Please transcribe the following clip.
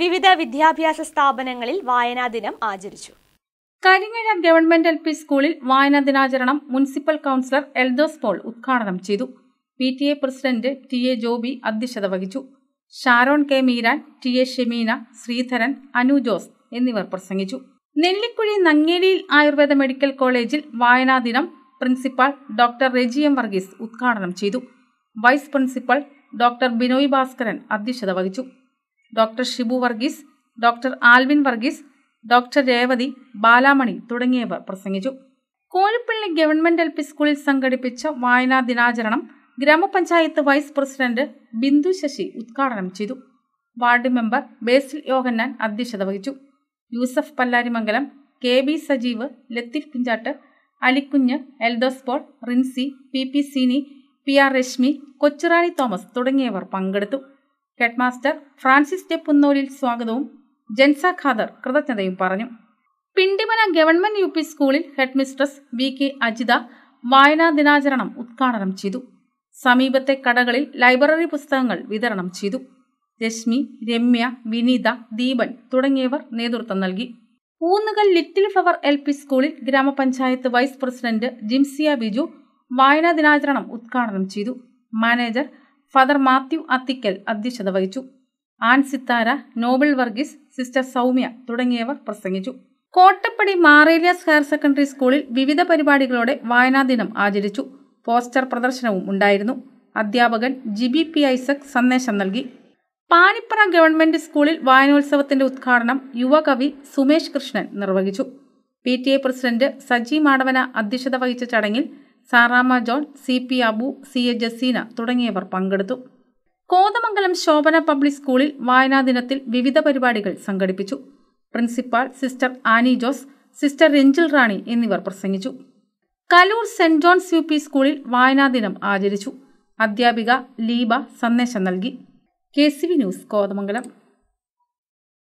വിവിധ വിദ്യാഭ്യാസ സ്ഥാപനങ്ങളിൽ വായനാ ദിനം ആചരിച്ചു കരിങ്ങഴ ഗവൺമെന്റ് എൽ പി സ്കൂളിൽ വായനാ ദിനാചരണം മുനിസിപ്പൽ കൌൺസിലർ എൽദോസ് പോൾ ഉദ്ഘാടനം ചെയ്തു P T A president T A Joby അധ്യക്ഷത വഹിച്ചു Sharon K Meeran T A Shemeena Sreedharan Anu Jose എന്നിവർ പ്രസംഗിച്ചു നെല്ലിക്കുഴി നങ്ങേലിയിൽ ആയുർവേദ മെഡിക്കൽ കോളേജിൽ വായനാ ദിനം principal doctor Reji M Varghese ഉദ്ഘാടനം ചെയ്തു vice principal doctor Binoy Bhaskaran അധ്യക്ഷത വഹിച്ചു doctor Shibu Varghese doctor Alvin Varghese doctor Revathi Balamani തുടങ്ങിയവർ പ്രസംഗിച്ചു കോഴിപ്പള്ളി ഗവൺമെന്റ് എൽ പി സ്കൂളിൽ സംഘടിപ്പിച്ച വായനാ ദിനാചരണം ഗ്രാമപഞ്ചായത്ത് വൈസ് പ്രസിഡന്റ് ബിന്ദു ശശി ഉദ്ഘാടനം ചെയ്തു വാർഡ് മെമ്പർ ബേസിൽ യോഹന്നാൻ അധ്യക്ഷത വഹിച്ചു Yusuf Pallarimangalam K B Sajeev Latheef Kunjattu Alikunju Eldhose Paul Rincy P P Seeni P R Reshmi Kochurani Thomas തുടങ്ങിയവർ പങ്കെടുത്തു ഹെഡ്മാസ്റ്റർ ഫ്രാൻസിസ് പുന്നോലിൽ സ്വാഗതവും ജൻസ ഖാദർ കൃതജ്ഞതയും പറഞ്ഞു പിണ്ടിമന ഗവൺമെന്റ് യു പി സ്കൂളിൽ head mistress V K Ajitha വായനാ ദിനാചരണം ഉദ്ഘാടനം ചെയ്തു സമീപത്തെ കടകളിൽ ലൈബ്രറി പുസ്തകങ്ങൾ വിതരണം ചെയ്തു രശ്മി രമ്യ വിനീത ദീപൻ തുടങ്ങിയവർ നേതൃത്വം നൽകി Oonnukal little flower L P സ്കൂളിൽ ഗ്രാമപഞ്ചായത്ത് വൈസ് പ്രസിഡന്റ് ജിംസിയ ബിജു വായനാ ദിനാചരണം ഉദ്ഘാടനം ചെയ്തു മാനേജർ ഫാദർ മാത്യു അത്തിക്കൽ അധ്യക്ഷത വഹിച്ചു ആൻ സിത്താര നോബൽ വർഗീസ് സിസ്റ്റർ സൗമ്യ തുടങ്ങിയവർ പ്രസംഗിച്ചു കോട്ടപ്പടി മാറേലിയസ് ഹയർ സെക്കൻഡറി സ്കൂളിൽ വിവിധ പരിപാടികളോടെ വായനാ ദിനം ആചരിച്ചു പോസ്റ്റർ പ്രദർശനവും ഉണ്ടായിരുന്നു അധ്യാപകൻ ജിബി പി ഐസക് സന്ദേശം നൽകി പാനിപ്പറ ഗവൺമെന്റ് സ്കൂളിൽ വായനോത്സവത്തിന്റെ ഉദ്ഘാടനം യുവകവി സുമേഷ് കൃഷ്ണൻ നിർവഹിച്ചു P T A president Saji Madavana അധ്യക്ഷത വഹിച്ച ചടങ്ങിൽ Sarama John C P Abu C A Jaseena തുടങ്ങിയവർ പങ്കെടുത്തു കോതമംഗലം ശോഭന പബ്ലിക് സ്കൂളിൽ വായനാ ദിനത്തിൽ വിവിധ പരിപാടികൾ സംഘടിപ്പിച്ചു principal sister Annie Jose sister Ranjil Rani എന്നിവർ പ്രസംഗിച്ചു Kaloor saint John's U P സ്കൂളിൽ വായനാ ദിനം ആചരിച്ചു അധ്യാപിക ലീബ സന്ദേശം നൽകി K C V news Kothamangalam